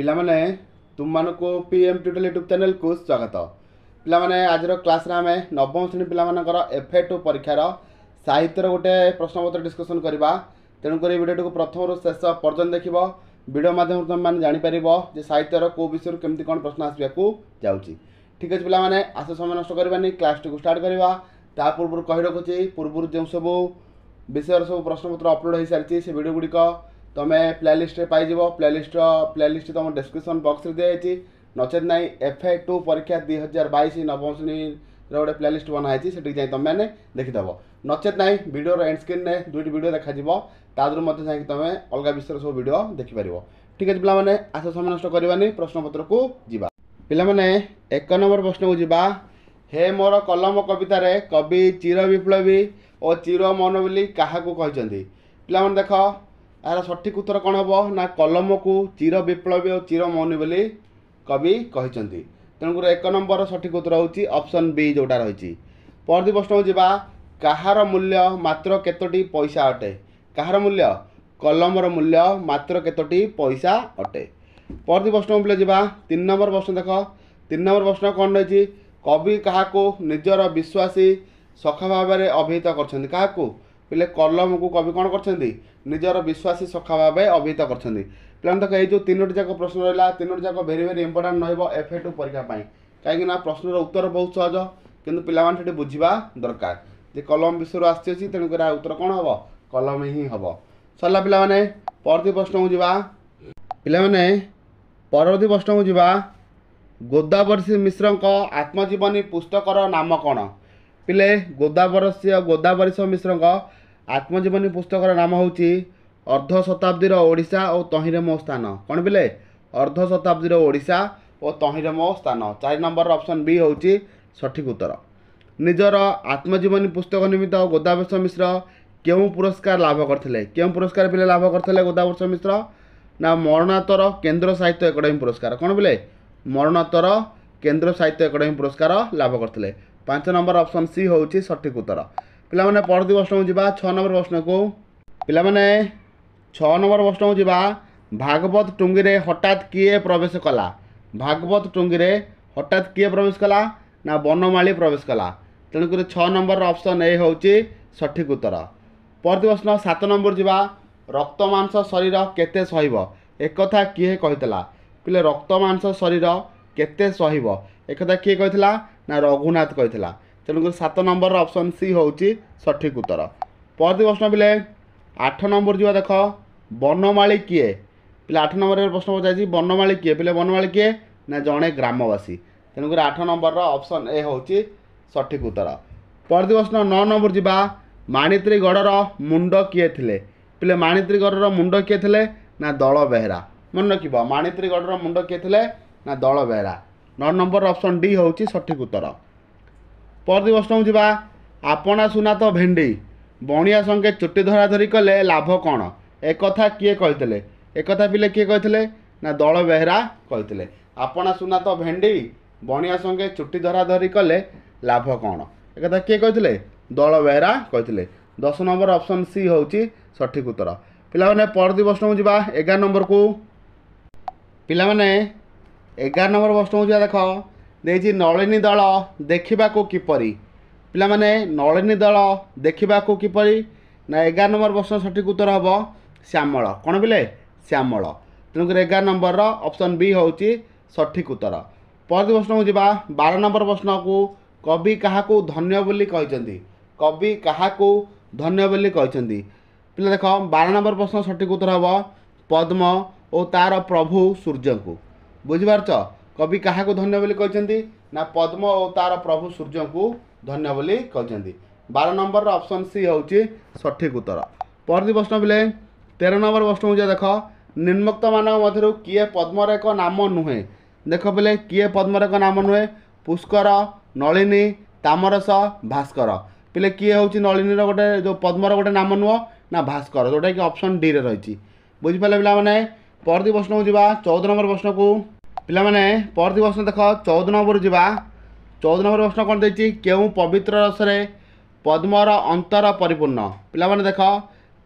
ପିଲାମାନେ ତୁମମାନଙ୍କୁ P M tutorial YouTube ଚ୍ୟାନେଲ୍କୁ ସ୍ୱାଗତ ପିଲାମାନେ ଆଜିର କ୍ଲାସ୍ରେ ଆମେ ନବମ ଶ୍ରେଣୀ ପିଲାମାନଙ୍କର ଏଫ୍ ଏ ଟୁ ପରୀକ୍ଷାର ସାହିତ୍ୟର ଗୋଟେ ପ୍ରଶ୍ନପତ୍ର ଡିସ୍କସନ୍ କରିବା ତେଣୁକରି ଭିଡ଼ିଓଟିକୁ ପ୍ରଥମରୁ ଶେଷ ପର୍ଯ୍ୟନ୍ତ ଦେଖିବ ଭିଡ଼ିଓ ମାଧ୍ୟମରେ ତୁମେମାନେ ଜାଣିପାରିବ ଯେ ସାହିତ୍ୟର କେଉଁ ବିଷୟରୁ କେମିତି କ'ଣ ପ୍ରଶ୍ନ ଆସିବାକୁ ଯାଉଛି ଠିକ୍ ଅଛି ପିଲାମାନେ ଆସ ସମୟ ନଷ୍ଟ କରିବାନି କ୍ଲାସ୍ଟିକୁ ଷ୍ଟାର୍ଟ କରିବା ତା ପୂର୍ବରୁ କହି ରଖୁଛି ପୂର୍ବରୁ ଯେଉଁ ସବୁ ବିଷୟର ସବୁ ପ୍ରଶ୍ନପତ୍ର ଅପଲୋଡ଼ ହୋଇସାରିଛି ସେ ଭିଡ଼ିଓ ଗୁଡ଼ିକ ତୁମେ ପ୍ଲେଲିଷ୍ଟରେ ପାଇଯିବ ପ୍ଲେଲିଷ୍ଟର ପ୍ଲେଲିଷ୍ଟ ତୁମ ଡେସ୍କ୍ରିପସନ୍ ବକ୍ସରେ ଦିଆଯାଇଛି ନଚେତ୍ ନାହିଁ ଏଫ୍ ଆଇ ଟୁ ପରୀକ୍ଷା ଦୁଇ ହଜାର ବାଇଶ ନବମ ଶ୍ରେଣୀର ଗୋଟେ ପ୍ଲେଲିଷ୍ଟ ବନାହେଇଛି ସେଠିକି ଯାଇ ତୁମେମାନେ ଦେଖିଦେବ ନଚେତ୍ ନାହିଁ ଭିଡ଼ିଓର ଏଣ୍ଡ ସ୍କ୍ରିନ୍ରେ ଦୁଇଟି ଭିଡ଼ିଓ ଦେଖାଯିବ ତା ଦେହରୁ ମଧ୍ୟ ଯାଇକି ତୁମେ ଅଲଗା ବିଷୟରେ ସବୁ ଭିଡ଼ିଓ ଦେଖିପାରିବ ଠିକ୍ ଅଛି ପିଲାମାନେ ଆସ ସମୟ ନଷ୍ଟ କରିବାନି ପ୍ରଶ୍ନପତ୍ରକୁ ଯିବା ପିଲାମାନେ ଏକ ନମ୍ବର ପ୍ରଶ୍ନକୁ ଯିବା ହେ ମୋର କଲମ କବିତାରେ କବି ଚିର ବିପ୍ଳବୀ ଓ ଚିର ମନୋବଲି କାହାକୁ କହିଛନ୍ତି ପିଲାମାନେ ଦେଖ ଏହାର ସଠିକ ଉତ୍ତର କ'ଣ ହେବ ନା କଲମକୁ ଚିର ବିପ୍ଳବୀ ଓ ଚିର ମୌନି ବୋଲି କବି କହିଛନ୍ତି ତେଣୁକରି ଏକ ନମ୍ବର ସଠିକ ଉତ୍ତର ହେଉଛି ଅପସନ୍ ବି ଯେଉଁଟା ରହିଛି ପରଦୀ ପ୍ରଶ୍ନକୁ ଯିବା କାହାର ମୂଲ୍ୟ ମାତ୍ର କେତୋଟି ପଇସା ଅଟେ କାହାର ମୂଲ୍ୟ କଲମର ମୂଲ୍ୟ ମାତ୍ର କେତୋଟି ପଇସା ଅଟେ ପରଦୀ ପ୍ରଶ୍ନ ବୋଲେ ଯିବା ତିନି ନମ୍ବର ପ୍ରଶ୍ନ ଦେଖ ତିନି ନମ୍ବର ପ୍ରଶ୍ନ କ'ଣ ରହିଛି କବି କାହାକୁ ନିଜର ବିଶ୍ୱାସୀ ସଖା ଭାବରେ ଅଭିହିତ କରିଛନ୍ତି କାହାକୁ ପିଲେ କଲମକୁ କବି କ'ଣ କରିଛନ୍ତି ନିଜର ବିଶ୍ୱାସୀ ସଖା ଭାବେ ଅଭିହିତ କରିଛନ୍ତି ପିଲାମାନେ ଦେଖ ଏଇ ଯେଉଁ ତିନୋଟି ଯାକ ପ୍ରଶ୍ନ ରହିଲା ତିନୋଟି ଯାକ ଭେରି ଭେରି ଇମ୍ପୋର୍ଟାଣ୍ଟ ରହିବ ଏଫ୍ ଏ ଟୁ ପରୀକ୍ଷା ପାଇଁ କାହିଁକି ନା ପ୍ରଶ୍ନର ଉତ୍ତର ବହୁତ ସହଜ କିନ୍ତୁ ପିଲାମାନେ ସେଠି ବୁଝିବା ଦରକାର ଯେ କଲମ ବିଷୟରୁ ଆସିଛି ତେଣୁକରି ଏହା ଉତ୍ତର କ'ଣ ହେବ କଲମ ହିଁ ହେବ ସରିଲା ପିଲାମାନେ ପରବର୍ତ୍ତୀ ପ୍ରଶ୍ନକୁ ଯିବା ପିଲାମାନେ ପରବର୍ତ୍ତୀ ପ୍ରଶ୍ନକୁ ଯିବା ଗୋଦାବରୀ ମିଶ୍ରଙ୍କ ଆତ୍ମଜୀବନୀ ପୁସ୍ତକର ନାମ କ'ଣ ପିଲେ ଗୋଦାବରସ୍ୟ ଗୋଦାବରୀଶ ମିଶ୍ରଙ୍କ ଆତ୍ମଜୀବନୀ ପୁସ୍ତକର ନାମ ହେଉଛି ଅର୍ଦ୍ଧ ଶତାବ୍ଦୀର ଓଡ଼ିଶା ଓ ତହିଁରେ ମୋ ସ୍ଥାନ କ'ଣ ବିଲେ ଅର୍ଦ୍ଧ ଶତାବ୍ଦୀର ଓଡ଼ିଶା ଓ ତହିଁରେ ମୋ ସ୍ଥାନ ଚାରି ନମ୍ବରର ଅପସନ୍ ବି ହେଉଛି ସଠିକ୍ ଉତ୍ତର ନିଜର ଆତ୍ମଜୀବନୀ ପୁସ୍ତକ ନିମିତ୍ତ ଗୋଦାବର୍ଷ ମିଶ୍ର କେଉଁ ପୁରସ୍କାର ଲାଭ କରିଥିଲେ କେଉଁ ପୁରସ୍କାର ବିଲେ ଲାଭ କରିଥିଲେ ଗୋଦାବର୍ଷ ମିଶ୍ର ନା ମରଣୋତ୍ତର କେନ୍ଦ୍ର ସାହିତ୍ୟ ଏକାଡେମୀ ପୁରସ୍କାର କ'ଣ ବିଲେ ମରଣୋତ୍ତର କେନ୍ଦ୍ର ସାହିତ୍ୟ ଏକାଡେମୀ ପୁରସ୍କାର ଲାଭ କରିଥିଲେ ପାଞ୍ଚ ନମ୍ବର ଅପସନ୍ ସି ହେଉଛି ସଠିକ୍ ଉତ୍ତର ପିଲାମାନେ ପରବର୍ତ୍ତୀ ପ୍ରଶ୍ନକୁ ଯିବା ଛଅ ନମ୍ବର ପ୍ରଶ୍ନକୁ ପିଲାମାନେ ଛଅ ନମ୍ବର ପ୍ରଶ୍ନକୁ ଯିବା ଭାଗବତ ଟୁଙ୍ଗିରେ ହଠାତ୍ କିଏ ପ୍ରବେଶ କଲା ଭାଗବତ ଟୁଙ୍ଗିରେ ହଠାତ୍ କିଏ ପ୍ରବେଶ କଲା ନା ବନମାଳି ପ୍ରବେଶ କଲା ତେଣୁକରି ଛଅ ନମ୍ବରର ଅପସନ୍ ଏ ହେଉଛି ସଠିକ୍ ଉତ୍ତର ପରବର୍ତ୍ତୀ ପ୍ରଶ୍ନ ସାତ ନମ୍ବର ଯିବା ରକ୍ତ ମାଂସ ଶରୀର କେତେ ସହିବ ଏକଥା କିଏ କହିଥିଲା ପିଲେ ରକ୍ତ ମାଂସ ଶରୀର କେତେ ସହିବ ଏକଥା କିଏ କହିଥିଲା ନା ରଘୁନାଥ କହିଥିଲା ତେଣୁକରି ସାତ ନମ୍ବରର ଅପସନ୍ ସି ହେଉଛି ସଠିକ୍ ଉତ୍ତର ପରବର୍ତ୍ତୀ ପ୍ରଶ୍ନ ପିଲେ ଆଠ ନମ୍ବର ଯିବା ଦେଖ ବନମାଳି କିଏ ପିଲା ଆଠ ନମ୍ବରରେ ପ୍ରଶ୍ନ ପଚାରିଛି ବନମାଳି କିଏ ପିଲେ ବନମାଳି କିଏ ନା ଜଣେ ଗ୍ରାମବାସୀ ତେଣୁକରି ଆଠ ନମ୍ବରର ଅପସନ୍ ଏ ହେଉଛି ସଠିକ୍ ଉତ୍ତର ପରବର୍ତ୍ତୀ ପ୍ରଶ୍ନ ନଅ ନମ୍ବର ଯିବା ମାଣିତ୍ରୀଗଡ଼ର ମୁଣ୍ଡ କିଏ ଥିଲେ ପିଲେ ମାଣିତ୍ରୀଗଡ଼ର ମୁଣ୍ଡ କିଏ ଥିଲେ ନା ଦଳ ବେହେରା ମନେ ରଖିବ ମାଣିତ୍ରୀଗଡ଼ର ମୁଣ୍ଡ କିଏ ଥିଲେ ନା ଦଳ ବେହେରା ନଅ ନମ୍ବର ଅପସନ୍ ଡି ହେଉଛି ସଠିକ୍ ଉତ୍ତର ପରଦି ପ୍ରଶ୍ନକୁ ଯିବା ଆପଣା ସୁନା ତ ଭେଣ୍ଡି ବଣିଆ ସଙ୍ଗେ ଚୁଟି ଧରାଧରି କଲେ ଲାଭ କ'ଣ ଏକଥା କିଏ କହିଥିଲେ ଏକଥା ପିଲେ କିଏ କହିଥିଲେ ନା ଦଳ ବେହେରା କହିଥିଲେ ଆପଣା ସୁନା ତ ଭେଣ୍ଡି ବଣିଆ ସଙ୍ଗେ ଚୁଟି ଧରାଧରି କଲେ ଲାଭ କ'ଣ ଏକଥା କିଏ କହିଥିଲେ ଦଳ ବେହେରା କହିଥିଲେ ଦଶ ନମ୍ବର ଅପସନ୍ ସି ହେଉଛି ସଠିକ୍ ଉତ୍ତର ପିଲାମାନେ ପରଦି ପ୍ରଶ୍ନକୁ ଯିବା ଏଗାର ନମ୍ବରକୁ ପିଲାମାନେ ଏଗାର ନମ୍ବର ପ୍ରଶ୍ନକୁ ଯିବା ଦେଖ नेजी नी दल देखि किपरि पहिला नलिनी दल देखिएको किपरि एघार नम्बर प्रश्न सठिक उत्तर हे श्यम कि श्यम त एघार नम्बर र अप्सन बी हौँ सठिक उत्तर पर प्रश्न बार नम्बर को कवि काहाको धन्य बोली कवि का धन्य बोली पहिला देख बार नम्बर प्रश्न सठिक उत्तर हे पद्म ओ त प्रभु सूर्य बुझि पर्छ କବି କାହାକୁ ଧନ୍ୟ ବୋଲି କହିଛନ୍ତି ନା ପଦ୍ମ ଓ ତା'ର ପ୍ରଭୁ ସୂର୍ଯ୍ୟଙ୍କୁ ଧନ୍ୟ ବୋଲି କହିଛନ୍ତି ବାର ନମ୍ବରର ଅପସନ୍ ସି ହେଉଛି ସଠିକ୍ ଉତ୍ତର ପରବର୍ତ୍ତୀ ପ୍ରଶ୍ନ ବୋଲେ ତେର ନମ୍ବର ପ୍ରଶ୍ନ ହେଉଛି ଦେଖ ନିମ୍ନୋକ୍ତମାନଙ୍କ ମଧ୍ୟରୁ କିଏ ପଦ୍ମର ଏକ ନାମ ନୁହେଁ ଦେଖ ବୋଲେ କିଏ ପଦ୍ମର ଏକ ନାମ ନୁହେଁ ପୁଷ୍କର ନଳିନୀ ତାମରସ ଭାସ୍କର ପିଲେ କିଏ ହେଉଛି ନଳିନୀର ଗୋଟେ ଯେଉଁ ପଦ୍ମର ଗୋଟେ ନାମ ନୁହଁ ନା ଭାସ୍କର ଯେଉଁଟାକି ଅପସନ୍ ଡିରେ ରହିଛି ବୁଝିପାରିଲେ ପିଲାମାନେ ପରବର୍ତ୍ତୀ ପ୍ରଶ୍ନକୁ ଯିବା ଚଉଦ ନମ୍ବର ପ୍ରଶ୍ନକୁ ପିଲାମାନେ ପରବର୍ତ୍ତୀ ପ୍ରଶ୍ନ ଦେଖ ଚଉଦ ନମ୍ବର ଯିବା ଚଉଦ ନମ୍ବର ପ୍ରଶ୍ନ କ'ଣ ଦେଇଛି କେଉଁ ପବିତ୍ର ରସରେ ପଦ୍ମର ଅନ୍ତର ପରିପୂର୍ଣ୍ଣ ପିଲାମାନେ ଦେଖ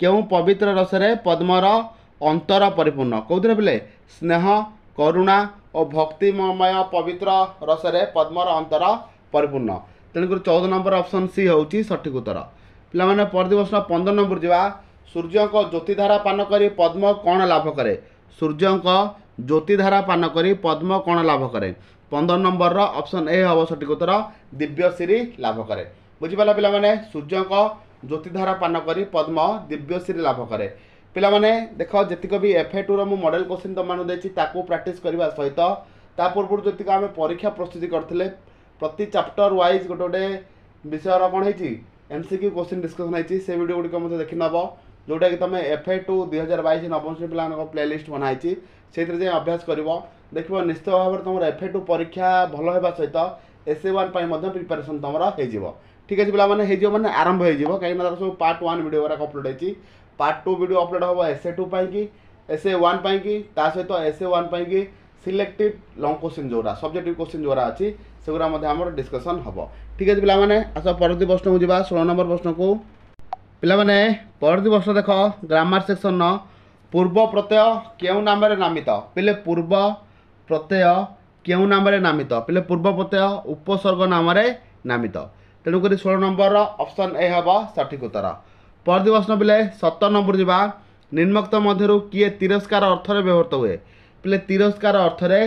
କେଉଁ ପବିତ୍ର ରସରେ ପଦ୍ମର ଅନ୍ତର ପରିପୂର୍ଣ୍ଣ କେଉଁଦିନ ପିଲେ ସ୍ନେହ କରୁଣା ଓ ଭକ୍ତିମୟ ପବିତ୍ର ରସରେ ପଦ୍ମର ଅନ୍ତର ପରିପୂର୍ଣ୍ଣ ତେଣୁକରି ଚଉଦ ନମ୍ବର ଅପସନ୍ ସି ହେଉଛି ସଠିକ୍ ଉତ୍ତର ପିଲାମାନେ ପରବର୍ତ୍ତୀ ପ୍ରଶ୍ନ ପନ୍ଦର ନମ୍ବର ଯିବା ସୂର୍ଯ୍ୟଙ୍କ ଜ୍ୟୋତିଧାରା ପାନ କରି ପଦ୍ମ କ'ଣ ଲାଭ କରେ ସୂର୍ଯ୍ୟଙ୍କ ज्योतिधारा पान कर पद्म कण लाभ कै पंदर नंबर रपसन ए हम सटिक उत्तर दिव्य श्री लाभ कै बुझिपाला पे सूर्य ज्योतिधारा पान कर पद्म दिव्य श्री लाभ कै पाने देख जो भी एफ ए टूर मुझ मडेल क्वेश्चन तुमको देखिए प्राक्ट करने सहित ता पूर्व जो आम परीक्षा प्रस्तुति करते प्रति चैप्टर व्वज गोटे गोटे विषय कौन है एम सिक्यू क्वेश्चन डिस्कसन से भिडियो गुड़िक देखने वाव ଯେଉଁଟାକି ତୁମେ ଏଫ୍ ଏ ଟୁ ଦୁଇ ହଜାର ବାଇଶ ନବମ ଶ୍ରେଣୀ ପିଲାମାନଙ୍କ ପ୍ଲେଲିଷ୍ଟ ବନାହେଇଛି ସେଇଥିରେ ଯାଇ ଅଭ୍ୟାସ କରିବ ଦେଖିବ ନିଶ୍ଚିତ ଭାବରେ ତୁମର ଏଫ୍ ଏ ଟୁ ପରୀକ୍ଷା ଭଲ ହେବା ସହିତ ଏସ୍ ଏ ୱାନ୍ ପାଇଁ ମଧ୍ୟ ପ୍ରିପାରେସନ୍ ତୁମର ହେଇଯିବ ଠିକ୍ ଅଛି ପିଲାମାନେ ହେଇଯିବ ମାନେ ଆରମ୍ଭ ହେଇଯିବ କାହିଁକିନା ତା'ର ସବୁ ପାର୍ଟ ୱାନ୍ ଭିଡ଼ିଓ ଗୁଡ଼ାକ ଅପଲୋଡ଼ ହେଇଛି ପାର୍ଟ ଟୁ ଭିଡ଼ିଓ ଅପଲୋଡ଼ ହେବ ଏସ୍ ଏ ଟୁ ପାଇଁକି ଏସ୍ ଏ ୱାନ୍ ପାଇଁକି ତା ସହିତ ଏସ୍ ଏ ୱାନ୍ ପାଇଁକି ସିଲେକ୍ଟିଭ୍ ଲଙ୍ଗ୍ କୋଶ୍ଚିନ୍ ଯେଉଁଗୁଡ଼ା ସବଜେକ୍ଟିଭ୍ କୋଶ୍ଚିନ୍ ଯେଉଁଗୁଡ଼ା ଅଛି ସେଗୁଡ଼ା ମଧ୍ୟ ଆମର ଡିସ୍କସନ୍ ହେବ ଠିକ୍ ଅଛି ପିଲାମାନେ ଆସ ପରବର୍ତ୍ତୀ ପ୍ରଶ୍ନକୁ ଯିବା ଷୋହଳ ନମ୍ବର ପ୍ରଶ୍ନକୁ ପିଲାମାନେ ପରବର୍ତ୍ତୀ ବର୍ଷ ଦେଖ ଗ୍ରାମାର ସେକ୍ସନ୍ର ପୂର୍ବ ପ୍ରତ୍ୟୟ କେଉଁ ନାମରେ ନାମିତ ପିଲେ ପୂର୍ବ ପ୍ରତ୍ୟୟ କେଉଁ ନାମରେ ନାମିତ ପିଲେ ପୂର୍ବ ପ୍ରତ୍ୟୟ ଉପସର୍ଗ ନାମରେ ନାମିତ ତେଣୁକରି ଷୋହଳ ନମ୍ବରର ଅପସନ୍ ଏ ହେବ ସଠିକ୍ ଉତ୍ତର ପରବର୍ତ୍ତୀ ପ୍ରଶ୍ନ ପିଲେ ସତର ନମ୍ବର ଯିବା ନିମ୍ନକ୍ତ ମଧ୍ୟରୁ କିଏ ତିରସ୍କାର ଅର୍ଥରେ ବ୍ୟବହୃତ ହୁଏ ପିଲେ ତିରସ୍କାର ଅର୍ଥରେ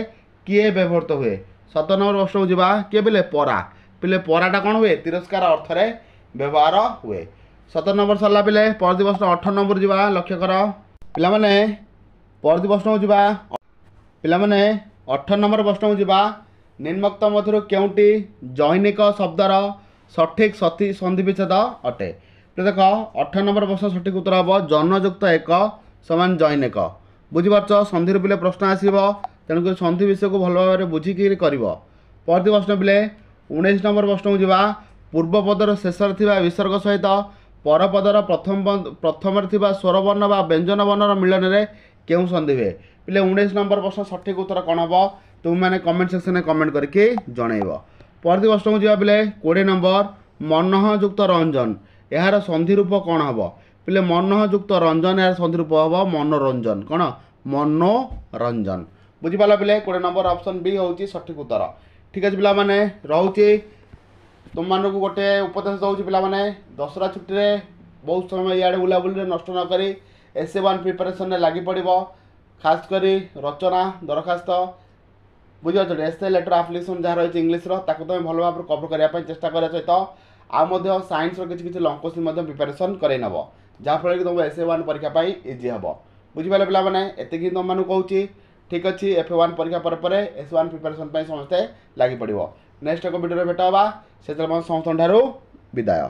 କିଏ ବ୍ୟବହୃତ ହୁଏ ସତର ନମ୍ବର ପ୍ରଶ୍ନକୁ ଯିବା କିଏ ପିଲେ ପରା ପିଲେ ପରାଟା କ'ଣ ହୁଏ ତିରସ୍କାର ଅର୍ଥରେ ବ୍ୟବହାର ହୁଏ ସତର ନମ୍ବର ସରିଲା ପିଲେ ପରଦୀ ପ୍ରଶ୍ନ ଅଠର ନମ୍ବର ଯିବା ଲକ୍ଷ୍ୟ କର ପିଲାମାନେ ପରଦୀ ପ୍ରଶ୍ନକୁ ଯିବା ପିଲାମାନେ ଅଠର ନମ୍ବର ପ୍ରଶ୍ନକୁ ଯିବା ନିମ୍ନକ୍ତ ମଧ୍ୟରୁ କେଉଁଟି ଜୈନିକ ଶବ୍ଦର ସଠିକ୍ ସତି ସନ୍ଧି ବିଚ୍ଛେଦ ଅଟେ ଦେଖ ଅଠର ନମ୍ବର ପ୍ରଶ୍ନ ସଠିକ୍ ଉତ୍ତର ହେବ ଜନଯୁକ୍ତ ଏକ ସମାନ ଜୈନିକ ବୁଝିପାରୁଛ ସନ୍ଧିରୁ ପିଲେ ପ୍ରଶ୍ନ ଆସିବ ତେଣୁକରି ସନ୍ଧି ବିଷୟକୁ ଭଲ ଭାବରେ ବୁଝିକିରି କରିବ ପରଦୀ ପ୍ରଶ୍ନ ପିଲେ ଉଣେଇଶ ନମ୍ବର ପ୍ରଶ୍ନକୁ ଯିବା ପୂର୍ବ ପଦର ଶେଷରେ ଥିବା ବିସର୍ଗ ସହିତ ପରପଦର ପ୍ରଥମ ପ୍ରଥମରେ ଥିବା ସ୍ୱରବର୍ଣ୍ଣ ବା ବ୍ୟଞ୍ଜନ ବର୍ଣ୍ଣର ମିଳନରେ କେଉଁ ସନ୍ଧି ହୁଏ ପିଲେ ଉଣେଇଶ ନମ୍ବର ପ୍ରଶ୍ନ ସଠିକ ଉତ୍ତର କ'ଣ ହେବ ତୁମେମାନେ କମେଣ୍ଟ ସେକ୍ସନରେ କମେଣ୍ଟ କରିକି ଜଣେଇବ ପରବର୍ତ୍ତୀ ପ୍ରଶ୍ନକୁ ଯିବା ପିଲେ କୋଡ଼ିଏ ନମ୍ବର ମନହଯୁକ୍ତ ରଞ୍ଜନ ଏହାର ସନ୍ଧି ରୂପ କ'ଣ ହେବ ପିଲେ ମନହଯୁକ୍ତ ରଞ୍ଜନ ଏହାର ସନ୍ଧି ରୂପ ହେବ ମନୋରଞ୍ଜନ କ'ଣ ମନୋରଞ୍ଜନ ବୁଝିପାରିଲା ପିଲେ କୋଡ଼ିଏ ନମ୍ବର ଅପସନ୍ ବି ହେଉଛି ସଠିକ ଉତ୍ତର ଠିକ୍ ଅଛି ପିଲାମାନେ ରହୁଛି ତୁମମାନଙ୍କୁ ଗୋଟେ ଉପଦେଶ ଦେଉଛି ପିଲାମାନେ ଦଶହରା ଛୁଟିରେ ବହୁତ ସମୟ ଇଆଡ଼େ ବୁଲାବୁଲିରେ ନଷ୍ଟ ନକରି ଏସ୍ ଏ ୱାନ୍ ପ୍ରିପାରେସନ୍ରେ ଲାଗି ପଡ଼ିବ ଖାସ୍ କରି ରଚନା ଦରଖାସ୍ତ ବୁଝିପାରୁଛ ଏସ୍ଏ ଲେଟର୍ ଆପ୍ଲିକେସନ୍ ଯାହା ରହିଛି ଇଂଲିଶର ତାକୁ ତୁମେ ଭଲ ଭାବରେ କଭର୍ କରିବା ପାଇଁ ଚେଷ୍ଟା କରିବା ସହିତ ଆଉ ମଧ୍ୟ ସାଇନ୍ସର କିଛି କିଛି ଲଙ୍ଗ କୋଶ୍ଚିନ୍ ମଧ୍ୟ ପ୍ରିପାରେସନ୍ କରେଇ ନେବ ଯାହାଫଳରେ କି ତୁମ ଏସ୍ଏ ୱାନ୍ ପରୀକ୍ଷା ପାଇଁ ଇଜି ହେବ ବୁଝିପାରିଲେ ପିଲାମାନେ ଏତିକି ହିଁ ତୁମମାନଙ୍କୁ କହୁଛି ଠିକ୍ ଅଛି ଏଫ୍ ୱାନ୍ ପରୀକ୍ଷା ପରେ ପରେ ଏସ୍ ୱାନ୍ ପ୍ରିପାରେସନ୍ ପାଇଁ ସମସ୍ତେ ଲାଗି ପଡ଼ିବ ନେକ୍ସଟ ଏକ ଭିଡ଼ିଓରେ ଭେଟ ହେବା ସେତେବେଳେ ମୋ ସମସ୍ତଙ୍କଠାରୁ ବିଦାୟ